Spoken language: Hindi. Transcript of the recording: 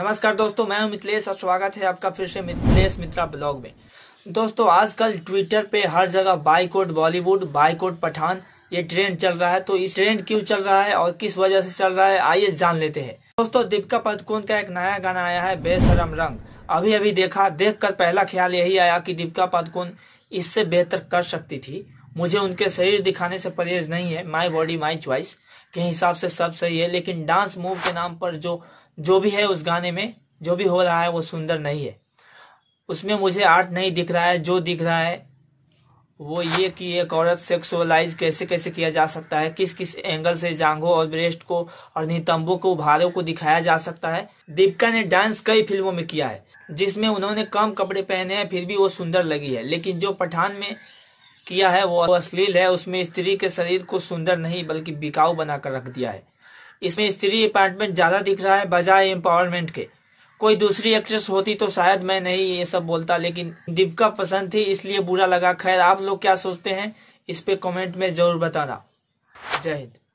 नमस्कार दोस्तों मैं हूं मिथिलेश और स्वागत है आपका फिर से मिथिलेश मित्रा ब्लॉग में दोस्तों आजकल ट्विटर पे हर जगह बाइकोट बॉलीवुड बाइकोट पठान ये ट्रेंड चल रहा है तो इस ट्रेंड क्यों चल रहा है और किस वजह से चल रहा है आइए जान लेते हैं दोस्तों दीपिका पदकोन का एक नया गाना आया है बेसरम रंग अभी अभी देखा देख पहला ख्याल यही आया की दीपिका पदकोन इससे बेहतर कर सकती थी मुझे उनके शरीर दिखाने से परहेज नहीं है माई बॉडी माई च्वाइस के हिसाब से सब सही है लेकिन डांस मूव के नाम पर जो जो भी है उस गाने में जो भी हो रहा है वो सुंदर नहीं है उसमें मुझे आर्ट नहीं दिख रहा है जो दिख रहा है वो ये कि एक औरत सेक्सुअलाइज कैसे कैसे किया जा सकता है किस किस एंगल से जांघों और ब्रेस्ट को और नितंबों को उभारों को दिखाया जा सकता है दीपिका ने डांस कई फिल्मों में किया है जिसमें उन्होंने कम कपड़े पहने हैं फिर भी वो सुंदर लगी है लेकिन जो पठान में किया है वो अश्लील है उसमें स्त्री के शरीर को सुंदर नहीं बल्कि बिकाऊ बनाकर रख दिया है इसमें स्त्री अपार्टमेंट ज्यादा दिख रहा है बजाय एम्पावरमेंट के कोई दूसरी एक्ट्रेस होती तो शायद मैं नहीं ये सब बोलता लेकिन दीपिका पसंद थी इसलिए बुरा लगा खैर आप लोग क्या सोचते हैं इस पे कमेंट में जरूर बताना जय हिंद